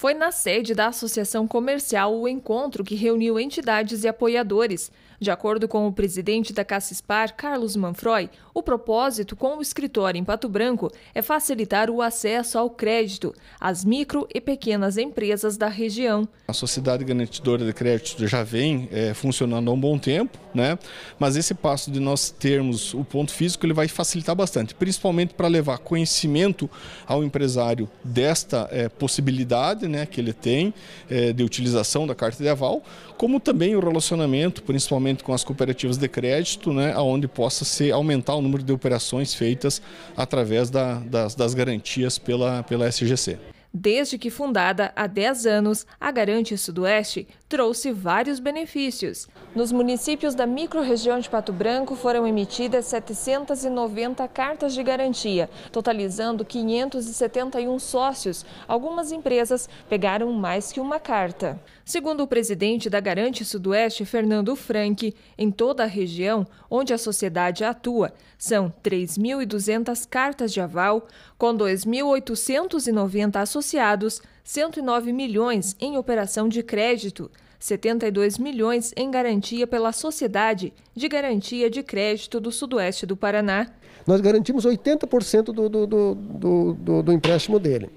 Foi na sede da Associação Comercial o encontro que reuniu entidades e apoiadores. De acordo com o presidente da Cassispar, Carlos Manfroy, o propósito com o escritório em Pato Branco é facilitar o acesso ao crédito às micro e pequenas empresas da região. A Sociedade Garantidora de Crédito já vem é, funcionando há um bom tempo, né? mas esse passo de nós termos o ponto físico ele vai facilitar bastante, principalmente para levar conhecimento ao empresário desta é, possibilidade né, que ele tem é, de utilização da carta de aval, como também o relacionamento, principalmente com as cooperativas de crédito, né, onde possa se aumentar o número de operações feitas através da, das, das garantias pela, pela SGC. Desde que fundada há 10 anos, a Garante Sudoeste trouxe vários benefícios. Nos municípios da microrregião de Pato Branco foram emitidas 790 cartas de garantia, totalizando 571 sócios. Algumas empresas pegaram mais que uma carta. Segundo o presidente da Garante Sudoeste, Fernando Franck, em toda a região onde a sociedade atua, são 3.200 cartas de aval, com 2.890 associados associados 109 milhões em operação de crédito, 72 milhões em garantia pela Sociedade de Garantia de Crédito do Sudoeste do Paraná. Nós garantimos 80% do, do, do, do, do empréstimo dele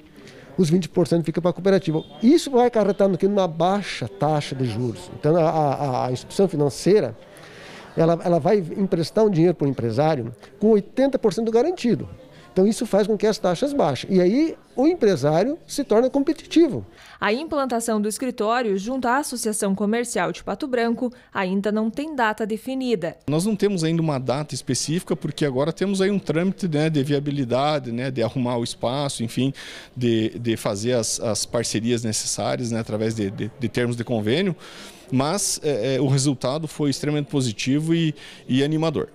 os 20% fica para a cooperativa. Isso vai acarretar no que? Na baixa taxa de juros. Então, a, a, a instituição financeira, ela, ela vai emprestar um dinheiro para o empresário com 80% do garantido. Então isso faz com que as taxas baixem. E aí o empresário se torna competitivo. A implantação do escritório junto à Associação Comercial de Pato Branco ainda não tem data definida. Nós não temos ainda uma data específica porque agora temos aí um trâmite né, de viabilidade, né, de arrumar o espaço, enfim, de, de fazer as, as parcerias necessárias né, através de, de, de termos de convênio. Mas é, é o resultado foi extremamente positivo e, e animador.